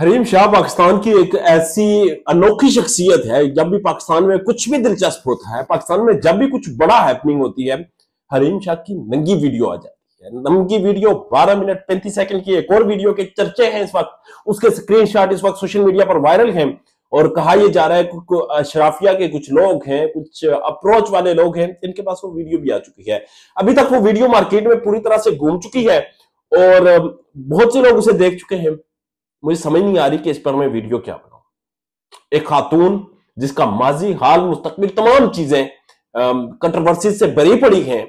हरीम शाह पाकिस्तान की एक ऐसी अनोखी शख्सियत है जब भी पाकिस्तान में कुछ भी दिलचस्प होता है पाकिस्तान में जब भी कुछ बड़ा हैपनिंग होती है हरीम शाह की नंगी वीडियो आ जाती है नंगी वीडियो 12 मिनट 35 सेकंड की एक और वीडियो के चर्चे हैं इस वक्त उसके स्क्रीनशॉट इस वक्त सोशल मीडिया पर वायरल हैं और कहा यह जा रहा है शराफिया के कुछ लोग हैं कुछ अप्रोच वाले लोग हैं इनके पास वो वीडियो भी आ चुकी है अभी तक वो वीडियो मार्केट में पूरी तरह से घूम चुकी है और बहुत से लोग उसे देख चुके हैं मुझे समझ नहीं आ रही कि इस पर मैं वीडियो क्या बनाऊ एक खातून जिसका माजी हाल मुस्तकबिल तमाम चीजें कंट्रोवर्सी से भरी पड़ी हैं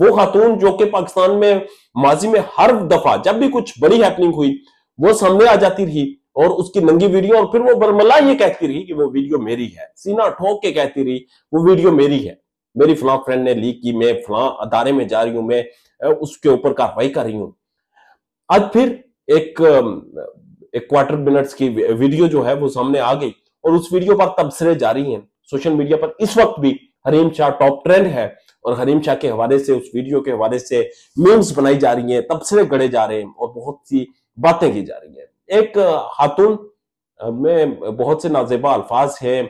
वो खातून जो कि पाकिस्तान में माजी में हर दफा जब भी कुछ बड़ी हैपनिंग हुई वो सामने आ जाती रही और उसकी नंगी वीडियो और फिर वो बरमला ये कहती रही कि वो वीडियो मेरी है सीना ठोक के कहती रही वो वीडियो मेरी है मेरी फला फ्रेंड ने लीक की मैं फला अदारे में जा रही हूं मैं उसके ऊपर कार्रवाई कर रही हूं आज फिर एक एक क्वार्टर मिनट्स की वीडियो जो है वो सामने आ गई और उस वीडियो पर तबसरे जारी हैं सोशल मीडिया पर इस वक्त भी हरीम शाह टॉप ट्रेंड है और हरीम शाह के हवाले से उस वीडियो के हवाले से मीम्स बनाई जा रही हैं तबसरे गढ़े जा रहे हैं और बहुत सी बातें की जा रही है एक खातून में बहुत से नाजेबा अल्फाज हैं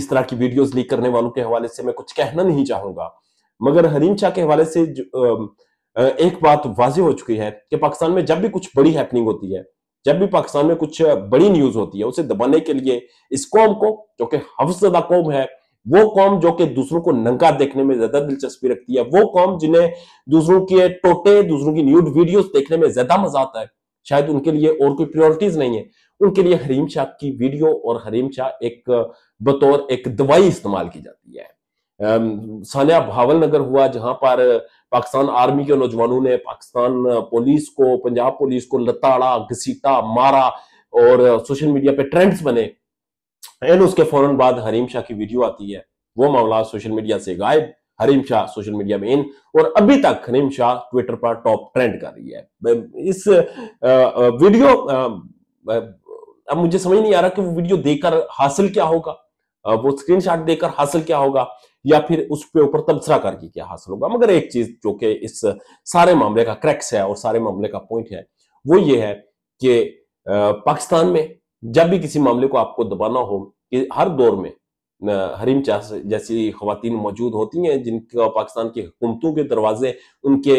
इस तरह की वीडियोस लीक करने वालों के हवाले से मैं कुछ कहना नहीं चाहूंगा मगर हरीम शाह के हवाले से एक बात वाजह हो चुकी है कि पाकिस्तान में जब भी कुछ बड़ी हैपनिंग होती है जब भी पाकिस्तान में कुछ बड़ी न्यूज होती है उसे दबाने के लिए इस कौम को जो कि हफ्सदा कौम है वो कौम जो कि दूसरों को नंगा देखने में ज्यादा दिलचस्पी रखती है वो कौम जिन्हें दूसरों के टोटे दूसरों की न्यूड वीडियोस देखने में ज्यादा मजा आता है शायद उनके लिए और कोई प्रियोरिटीज नहीं है उनके लिए हरीम शाह की वीडियो और हरीम शाह एक बतौर एक दवाई इस्तेमाल की जाती है सान्या भावल नगर हुआ जहां पर पाकिस्तान आर्मी के नौजवानों ने पाकिस्तान पुलिस को पंजाब पुलिस को लताड़ा घसीटा मारा और सोशल मीडिया पे ट्रेंड्स बने एंड उसके फौरन बाद हरीम शाह की वीडियो आती है वो मामला सोशल मीडिया से गायब हरीम शाह सोशल मीडिया में इन और अभी तक हरीम शाह ट्विटर पर टॉप ट्रेंड कर रही है इस वीडियो अब मुझे समझ नहीं आ रहा कि वो वीडियो देखकर हासिल क्या होगा वो स्क्रीनशॉट देकर हासिल क्या होगा या फिर उस पर ऊपर तबसरा करके क्या हासिल होगा मगर एक चीज जो कि इस सारे मामले का क्रैक्स है और सारे मामले का पॉइंट है वो ये है कि पाकिस्तान में जब भी किसी मामले को आपको दबाना हो कि हर दौर में हरीम चाह जैसी खातन मौजूद होती हैं जिनका पाकिस्तान की हुकूमतों के दरवाजे उनके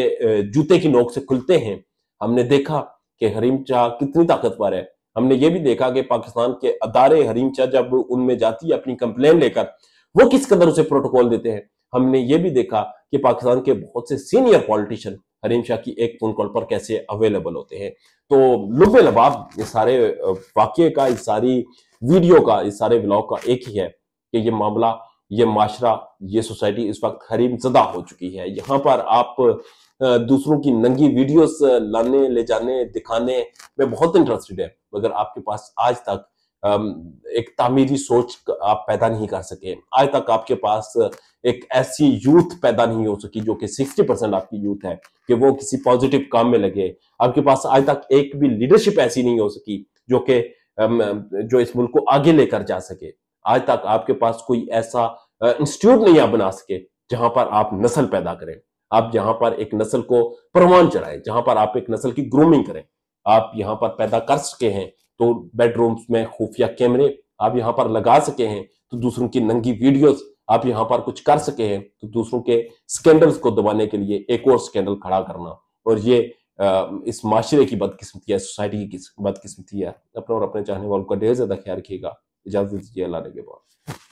जूते की नोक से खुलते हैं हमने देखा कि हरीम चाह कितनी ताकतवर है हमने ये भी देखा कि पाकिस्तान के अदारे हरीम चाह जब उनमें जाती है अपनी कंप्लेन लेकर वो किस कदर उसे प्रोटोकॉल देते हैं हमने ये भी देखा कि पाकिस्तान के बहुत से सीनियर पॉलिटिशियन हरीम शाह की एक फोन कॉल पर कैसे अवेलेबल होते हैं तो लुबे लबाब इस सारे वाक्य का इस सारी वीडियो का इस सारे ब्लॉग का एक ही है कि ये मामला ये माशरा ये सोसाइटी इस वक्त हरीम जदा हो चुकी है यहाँ पर आप दूसरों की नंगी वीडियोस लाने ले जाने दिखाने में बहुत इंटरेस्टेड है मगर आपके पास आज तक एक तामीरी सोच आप पैदा नहीं कर सके आज तक आपके पास एक ऐसी यूथ पैदा नहीं हो सकी जो कि 60 परसेंट आपकी यूथ है कि वो किसी पॉजिटिव काम में लगे आपके पास आज तक एक भी लीडरशिप ऐसी नहीं हो सकी जो कि जो इस मुल्क को आगे लेकर जा सके आज तक आपके पास कोई ऐसा इंस्टीट्यूट नहीं आप बना सके जहां पर आप नस्ल पैदा करें आप जहां पर एक नस्ल को परवान चढ़ाएं जहां पर आप एक नस्ल की ग्रूमिंग करें आप यहां पर पैदा कर सके हैं तो बेडरूम्स में खुफिया कैमरे आप यहाँ पर लगा सके हैं तो दूसरों की नंगी वीडियोस आप यहाँ पर कुछ कर सके हैं तो दूसरों के स्कैंडल्स को दबाने के लिए एक और स्कैंडल खड़ा करना और ये इस माशरे की बदकिस्मती है सोसाइटी की बदकिस्मती है अपने और अपने चाहने वालों का ढेर ज्यादा ख्याल रखिएगा इजाजत दीजिए अल्लाह के बाद